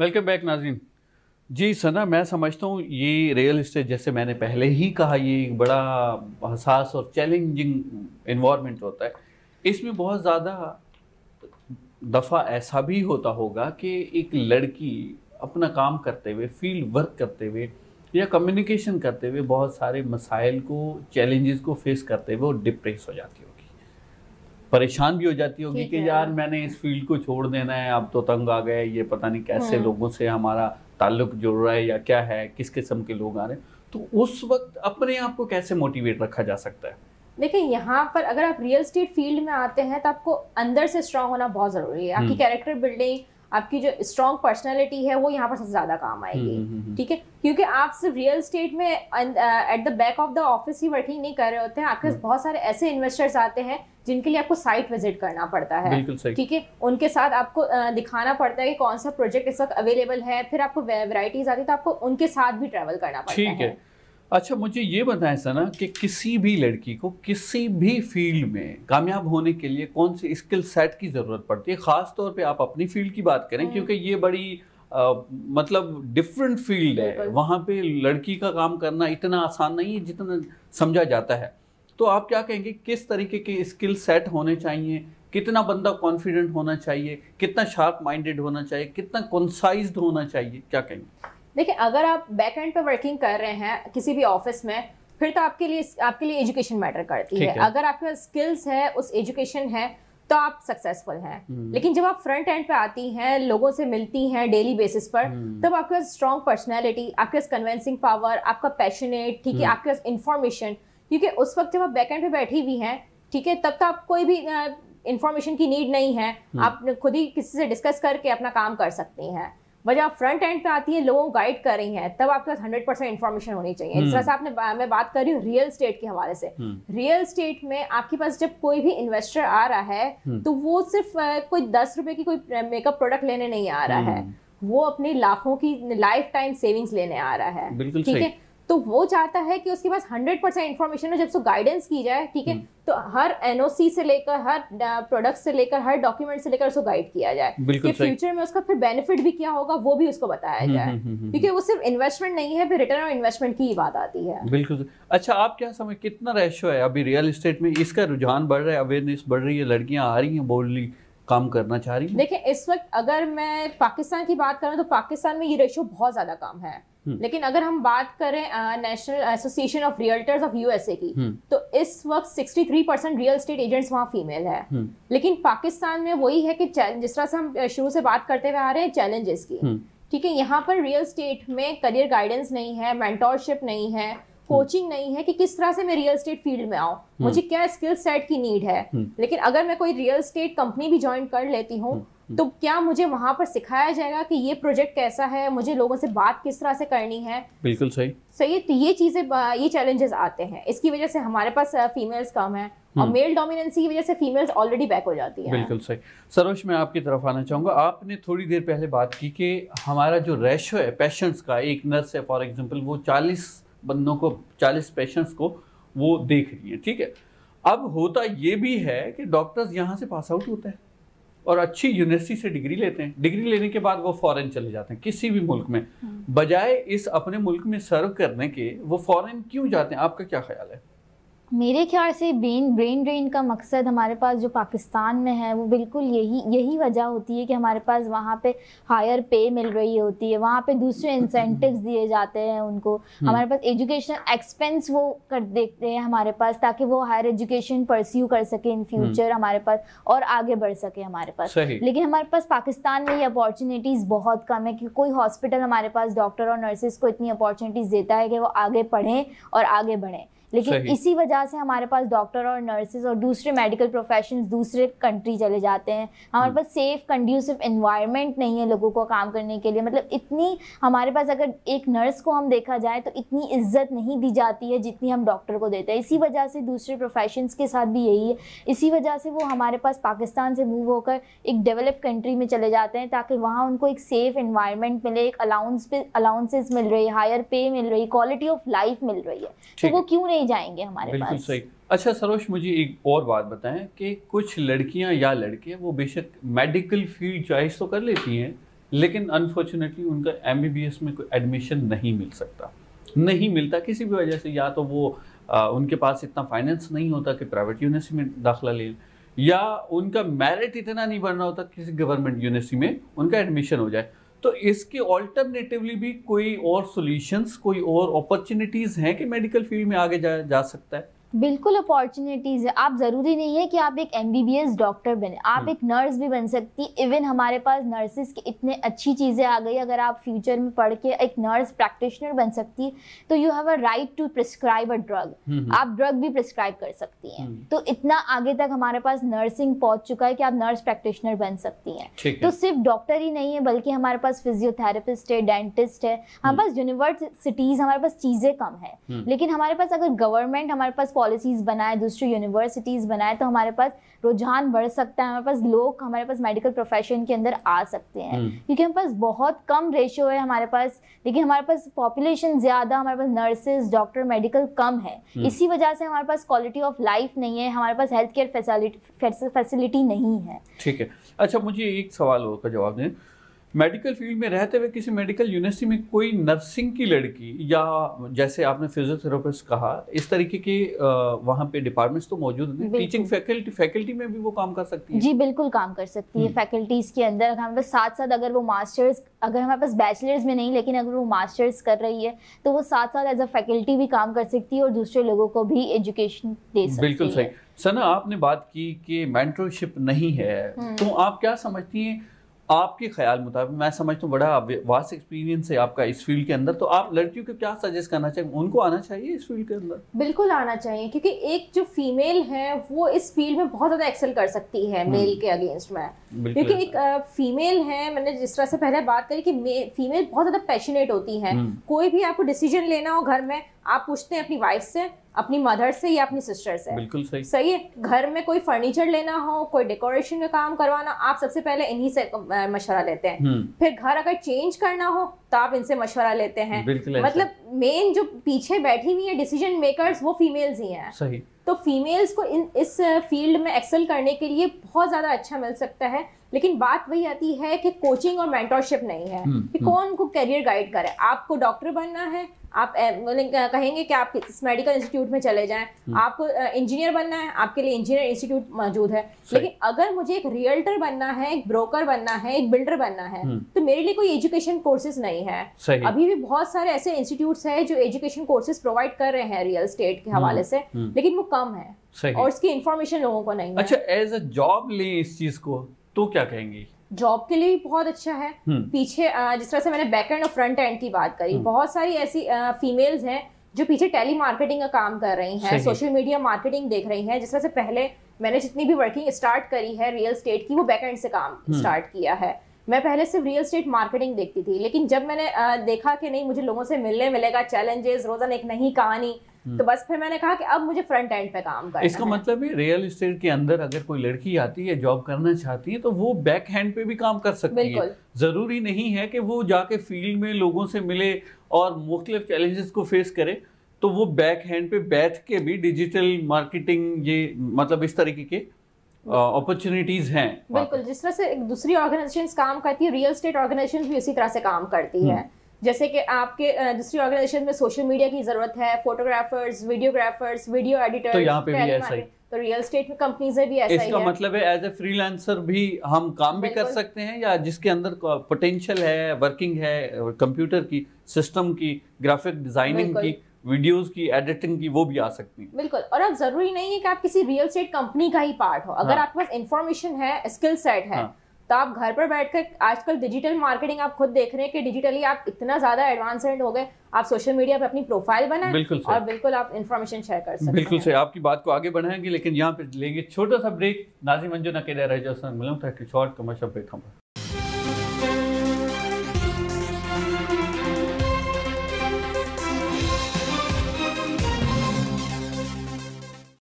Welcome back नाजीन जी सना मैं समझता हूँ ये रियल इस्टेट जैसे मैंने पहले ही कहा ये एक बड़ा हसास और चैलेंजिंग इन्वामेंट होता है इसमें बहुत ज़्यादा दफ़ा ऐसा भी होता होगा कि एक लड़की अपना काम करते हुए फील्ड वर्क करते हुए या कम्युनिकेशन करते हुए बहुत सारे मसाइल को चैलेंजेस को फेस करते हुए वो डिप्रेस हो जाती हो परेशान भी हो जाती होगी कि यार मैंने इस फील्ड को छोड़ देना है अब तो तंग आ गए ये पता नहीं कैसे हाँ। लोगों से हमारा ताल्लुक जुड़ रहा है या क्या है किस किस्म के लोग आ रहे हैं तो उस वक्त अपने आप को कैसे मोटिवेट रखा जा सकता है देखिए यहाँ पर अगर आप रियल स्टेट फील्ड में आते हैं तो आपको अंदर से स्ट्रांग होना बहुत ज़रूरी है आपकी कैरेक्टर हम्म। बिल्डिंग आपकी जो स्ट्रांग पर्सनैलिटी है वो यहाँ पर सबसे ज़्यादा काम हम्म, आएगी हम्म, ठीक है क्योंकि आप सिर्फ रियल स्टेट में at the back of the office ही वर्किंग नहीं कर रहे होते हैं आपके बहुत सारे ऐसे इन्वेस्टर्स आते हैं जिनके लिए आपको साइट विजिट करना पड़ता है ठीक है उनके साथ आपको दिखाना पड़ता है कि कौन सा प्रोजेक्ट इस वक्त अवेलेबल है फिर आपको वेराइटीज आती है तो आपको उनके साथ भी ट्रेवल करना पड़ता है अच्छा मुझे ये बताएं सना कि किसी भी लड़की को किसी भी फील्ड में कामयाब होने के लिए कौन से स्किल सेट की ज़रूरत पड़ती है ख़ास तौर पे आप अपनी फील्ड की बात करें हम्म। क्योंकि ये बड़ी आ, मतलब डिफरेंट फील्ड है वहाँ पे लड़की का काम करना इतना आसान नहीं है जितना समझा जाता है तो आप क्या कहेंगे किस तरीके के स्किल सेट होने चाहिए कितना बंदा कॉन्फिडेंट होना चाहिए कितना शार्प माइंडेड होना चाहिए कितना कॉन्साइज होना चाहिए क्या कहेंगे देखिए अगर आप बैक एंड पे वर्किंग कर रहे हैं किसी भी ऑफिस में फिर तो आपके लिए आपके लिए एजुकेशन मैटर करती है।, है अगर आपके पास स्किल्स है उस एजुकेशन है तो आप सक्सेसफुल हैं हम्म। लेकिन जब आप फ्रंट एंड पे आती हैं लोगों से मिलती हैं डेली बेसिस पर हम्म। तब आपके पास स्ट्रॉन्ग पर्सनैलिटी आपके पास कन्वेंसिंग पावर आपका पैशनेट ठीक है हम्म। आपके पास इन्फॉर्मेशन क्योंकि उस वक्त जब आप बैकेंड पे बैठी हुई हैं ठीक है तब तक तो आप कोई भी इंफॉर्मेशन की नीड नहीं है हम्म। आप खुद ही किसी से डिस्कस करके अपना काम कर सकती हैं वजह आप फ्रंट एंड पे आती है लोगों को गाइड कर रही हैं तब आपके पास हंड्रेड परसेंट इन्फॉर्मेशन होनी चाहिए जिस हम्म। तरह से आपने मैं बात कर रही हूँ रियल स्टेट के हवाले से रियल हम्म। स्टेट में आपके पास जब कोई भी इन्वेस्टर आ रहा है तो वो सिर्फ कोई दस रुपए की कोई मेकअप प्रोडक्ट लेने नहीं आ रहा है वो अपनी लाखों की लाइफ टाइम सेविंग्स लेने आ रहा है ठीक है तो वो चाहता है कि उसके पास हंड्रेड परसेंट इन्फॉर्मेशन हो जब सो गाइडेंस की जाए ठीक है हम्म। तो हर एनओसी से लेकर हर प्रोडक्ट से लेकर हर डॉक्यूमेंट से लेकर उसको गाइड किया जाए कि फ्यूचर में उसका फिर बेनिफिट भी क्या होगा वो भी उसको बताया हम्म, जाए हम्म, क्योंकि वो सिर्फ इन्वेस्टमेंट नहीं है फिर रिटर्न ऑन इन्वेस्टमेंट की ही बात आती है बिल्कुल अच्छा आप क्या समझ कितना रेशो है अभी रियल इस्टेट में इसका रुझान बढ़ रहा है अवेयरनेस बढ़ रही है लड़कियां आ रही हैं बोलनी काम करना चाह रही देखिए इस वक्त अगर मैं पाकिस्तान की बात करूँ तो पाकिस्तान में ये रेशो बहुत ज़्यादा कम है हम्म। लेकिन अगर हम बात करें national association of realtors of USA की हम्म। तो इस वक्त 63 परसेंट रियल स्टेट एजेंट्स वहाँ फीमेल है हम्म। लेकिन पाकिस्तान में वही है कि जिस तरह से हम शुरू से बात करते हुए आ रहे हैं चैलेंजेस की ठीक है यहाँ पर रियल स्टेट में करियर गाइडेंस नहीं है मेंटोरशिप नहीं है कोचिंग नहीं है कि किस तरह से मैं रियल स्टेट फील्ड में आऊँ मुझे क्या स्किल सेट की नीड है लेकिन अगर मैं कोई रियल स्टेट कंपनी भी ज्वाइन कर लेती हूँ तो क्या मुझे वहाँ पर सिखाया जाएगा कि ये प्रोजेक्ट कैसा है मुझे लोगों से बात किस तरह से करनी है बिल्कुल सही सही तो ये चीज़ें ये चैलेंजेस आते हैं इसकी वजह से हमारे पास फीमेल्स कम है और मेल हम्म। डोमिनेंसी की वजह से फीमेल्स ऑलरेडी बैक हो जाती है बिल्कुल सही सरोज मैं आपकी तरफ आना चाहूँगा आपने थोड़ी देर पहले बात की कि हमारा जो रेशो है पेशेंट्स का एक नर्स है फॉर एग्जाम्पल वो चालीस बंदों को चालीस पेशेंट्स को वो देख रही है ठीक है अब होता ये भी है कि डॉक्टर्स यहाँ से पास आउट होते हैं और अच्छी यूनिवर्सिटी से डिग्री लेते हैं डिग्री लेने के बाद वो फॉरेन चले जाते हैं किसी भी मुल्क में हाँ। बजाय इस अपने मुल्क में सर्व करने के वो फॉरेन क्यों जाते हैं आपका क्या ख्याल है मेरे ख्याल से ब्रेन ब्रेन ड्रेन का मकसद हमारे पास जो पाकिस्तान में है वो बिल्कुल यही यही वजह होती है कि हमारे पास वहाँ पे हायर पे मिल रही होती है वहाँ पे दूसरे इंसेंटिव्स दिए जाते हैं उनको हम्म। हमारे पास एजुकेशनल एक्सपेंस वो कर देखते हैं हमारे पास ताकि वो हायर एजुकेशन परस्यू कर सके इन फ्यूचर हम्म। हमारे पास और आगे बढ़ सके हमारे पास लेकिन हमारे पास पाकिस्तान में ये अपॉर्चुनिटीज़ बहुत कम है कि कोई हॉस्पिटल हमारे पास डॉक्टर और नर्सेज को इतनी अपॉर्चुनिटीज़ देता है कि वो आगे पढ़ें और आगे बढ़ें लेकिन इसी वजह से हमारे पास डॉक्टर और नर्सेज और दूसरे मेडिकल प्रोफेशन दूसरे कंट्री चले जाते हैं हमारे हम्म। पास सेफ कंड्यूसिव इन्वायरमेंट नहीं है लोगों को काम करने के लिए मतलब इतनी हमारे पास अगर एक नर्स को हम देखा जाए तो इतनी इज्जत नहीं दी जाती है जितनी हम डॉक्टर को देते हैं इसी वजह से दूसरे प्रोफेशन के साथ भी यही है इसी वजह से वो हमारे पास पाकिस्तान से मूव होकर एक डेवलप कंट्री में चले जाते हैं ताकि वहाँ उनको एक सेफ़ इन्वायरमेंट मिले एक अलाउंस पे अलाउंसेस मिल रही हायर पे मिल रही क्वालिटी ऑफ लाइफ मिल रही है तो वो क्यों नहीं नहीं जाएंगे हमारे बिल्कुल पास सही अच्छा सरोज मुझे एक और बात बताएं कि कुछ लड़कियां या लड़के वो बेशक मेडिकल फील्ड चॉइस तो कर लेती हैं लेकिन अनफॉर्चुनेटली उनका एम में कोई एडमिशन नहीं मिल सकता नहीं मिलता किसी भी वजह से या तो वो आ, उनके पास इतना फाइनेंस नहीं होता कि प्राइवेट यूनिवर्सिटी में दाखिला ले या उनका मेरिट इतना नहीं बन रहा होता किसी गवर्नमेंट यूनिवर्सिटी में उनका एडमिशन हो जाए तो इसके ऑल्टरनेटिवली भी कोई और सॉल्यूशंस कोई और अपॉर्चुनिटीज़ हैं कि मेडिकल फील्ड में आगे जा जा सकता है बिल्कुल अपॉर्चुनिटीज़ है आप ज़रूरी नहीं है कि आप एक एम डॉक्टर बने आप हम्म। एक नर्स भी बन सकती इवन हमारे पास नर्सिस की इतने अच्छी चीज़ें आ गई अगर आप फ्यूचर में पढ़ के एक नर्स प्रैक्टिशनर बन सकती तो you have a right to prescribe a drug आप ड्रग भी प्रिस्क्राइब कर सकती हैं हम्म। तो इतना आगे तक हमारे पास नर्सिंग पहुंच चुका है कि आप नर्स प्रैक्टिशनर बन सकती हैं तो सिर्फ डॉक्टर ही नहीं है बल्कि हमारे पास फिजियोथेरापिस्ट है डेंटिस्ट है हमारे हम्म। पास यूनिवर्सिटीज़ हमारे पास चीज़ें कम है लेकिन हमारे पास अगर गवर्नमेंट हमारे पास पॉलिसीज़ बनाए दूसरी यूनिवर्सिटीज़ बनाए तो हमारे पास रुझान बढ़ सकता है हमारे पास लोग हमारे पास मेडिकल प्रोफेशन के अंदर आ सकते हैं हम्म। क्योंकि हमारे पास बहुत कम रेशियो है हमारे पास लेकिन हमारे पास पॉपुलेशन ज़्यादा हमारे पास नर्सेज डॉक्टर मेडिकल कम है हम्म। इसी वजह से हमारे पास क्वालिटी ऑफ लाइफ नहीं है हमारे पास हेल्थ केयर फैसिलिटी नहीं है ठीक है अच्छा मुझे एक सवाल का जवाब दें मेडिकल फील्ड में रहते हुए किसी मेडिकल यूनिवर्सिटी में कोई नर्सिंग की लड़की या जैसे आपने फिजियोथेरापिस्ट कहा इस तरीके के वहाँ पे डिपार्टमेंट्स तो मौजूद हैं टीचिंग फैकल्टी फैकल्टी में भी वो काम कर सकती है जी बिल्कुल काम कर सकती है फैकल्टीज हम्म। के अंदर हमारे साथ साथ अगर वो मास्टर्स अगर हमारे पास बैचलर्स में नहीं लेकिन अगर वो मास्टर्स कर रही है तो वो साथ साथ एज अ फैकल्टी भी काम कर सकती है और दूसरे लोगों को भी एजुकेशन दे सकती बिल्कुल सही सना आपने बात की कि मेंटरशिप नहीं है हम्म। तो आप क्या समझती हैं आपके ख्याल मुताबिक मैं समझता हूँ बड़ा वास्ट एक्सपीरियंस है आपका इस फील्ड के अंदर तो आप लड़कियों को क्या सजेस्ट करना चाहिए उनको आना चाहिए इस फील्ड के अंदर बिल्कुल आना चाहिए क्योंकि एक जो फीमेल है वो इस फील्ड में बहुत ज़्यादा एक्सेल कर सकती है मेल हम्म। के अगेंस्ट में क्योंकि एक फीमेल है मैंने जिस तरह से पहले बात करी कि फीमेल बहुत ज़्यादा पैशनेट होती है हम्म। कोई भी आपको डिसीजन लेना हो घर में आप पूछते हैं अपनी वाइफ से अपनी मदर से या अपनी सिस्टर से बिल्कुल सही सही है घर में कोई फर्नीचर लेना हो कोई डेकोरेशन का काम करवाना आप सबसे पहले इन्हीं से मशवरा लेते हैं हम्म। फिर घर अगर चेंज करना हो तो आप इनसे मशवरा लेते हैं मतलब मेन जो पीछे बैठी हुई है डिसीजन मेकर्स वो फीमेल्स ही हैं सही तो फीमेल्स को इन इस फील्ड में एक्सेल करने के लिए बहुत ज़्यादा अच्छा मिल सकता है लेकिन बात वही आती है कि कोचिंग और मेंटोरशिप नहीं है हम्म, कि हम्म। कौन को करियर गाइड करे आपको डॉक्टर बनना है आप कहेंगे कि आप इस मेडिकल इंस्टीट्यूट में चले जाएं हम्म। आपको इंजीनियर बनना है आपके लिए इंजीनियर इंस्टीट्यूट मौजूद है लेकिन अगर मुझे एक रियल्टर बनना है एक ब्रोकर बनना है एक बिल्डर बनना है तो मेरे लिए कोई एजुकेशन कोर्सेज नहीं है अभी भी बहुत सारे ऐसे इंस्टीट्यूट है जो एजुकेशन कोर्सेज प्रोवाइड कर रहे हैं रियल स्टेट के हवाले से लेकिन वो कम है और इसकी इन्फॉर्मेशन लोगों को नहीं अच्छा एज अ जॉब ले इस चीज को तो क्या कहेंगी जॉब के लिए बहुत अच्छा है हम्म। पीछे जिस तरह से मैंने बैक एंड और फ्रंट एंड की बात करी हम्म। बहुत सारी ऐसी फीमेल्स हैं जो पीछे टेली मार्केटिंग का काम कर रही हैं सोशल मीडिया मार्केटिंग देख रही हैं जिस तरह से पहले मैंने जितनी भी वर्किंग स्टार्ट करी है रियल स्टेट की वो बैक एंड से काम स्टार्ट हम्म। किया है मैं पहले सिर्फ रियल स्टेट मार्केटिंग देखती थी लेकिन जब मैंने देखा कि नहीं मुझे लोगों से मिलने मिलेगा चैलेंजेस रोजाना एक नई कहानी तो बस फिर मैंने कहा कि अब मुझे फ्रंट एंड पे काम करना इसका है। मतलब है रियल एस्टेट के अंदर अगर कोई लड़की आती है जॉब करना चाहती है तो वो बैक हैंड पे भी काम कर सकती है जरूरी नहीं है कि वो जाके फील्ड में लोगों से मिले और मुख्तलिफ चैलेंजेस को फेस करे तो वो बैक हैंड पे बैठ के भी डिजिटल मार्केटिंग ये मतलब इस तरीके के अपॉर्चुनिटीज हैं बिल्कुल जिस तरह से दूसरी ऑर्गेनाइजेशन काम करती है रियल स्टेट ऑर्गेनाइजेशन भी उसी तरह से काम करती है हम्म। जैसे कि आपके दूसरी ऑर्गेनाइजेशन में सोशल मीडिया की जरूरत है फोटोग्राफर्स वीडियोग्राफर्स वीडियो एडिटर्स तो यहाँ पे भी ऐसा ही तो रियल स्टेट में कंपनीज भी ऐसा इसका है। मतलब है एज ए फ्रीलांसर भी हम काम भी कर सकते हैं या जिसके अंदर पोटेंशियल है वर्किंग है कंप्यूटर की सिस्टम की ग्राफिक डिजाइनिंग की वीडियोस की एडिटिंग की वो भी आ सकती है बिल्कुल और अब जरूरी नहीं है कि आप किसी रियल स्टेट कंपनी का ही पार्ट हो अगर हाँ। आपके पास इन्फॉर्मेशन है स्किल सेट है हाँ। तो आप घर पर बैठकर आजकल डिजिटल मार्केटिंग आप खुद देख रहे हैं कि डिजिटली आप इतना ज्यादा एडवांसमेंट हो गए आप सोशल मीडिया पे अपनी प्रोफाइल बनाए बिल्कुल और बिल्कुल आप इन्फॉर्मेशन शेयर कर सकते बिल्कुल सही आपकी बात को आगे बढ़ाएंगे लेकिन यहाँ पे लेंगे छोटा सा ब्रेक नाजी मंजू ना रह जाओ मिलूँ था शॉर्ट ब्रेक हम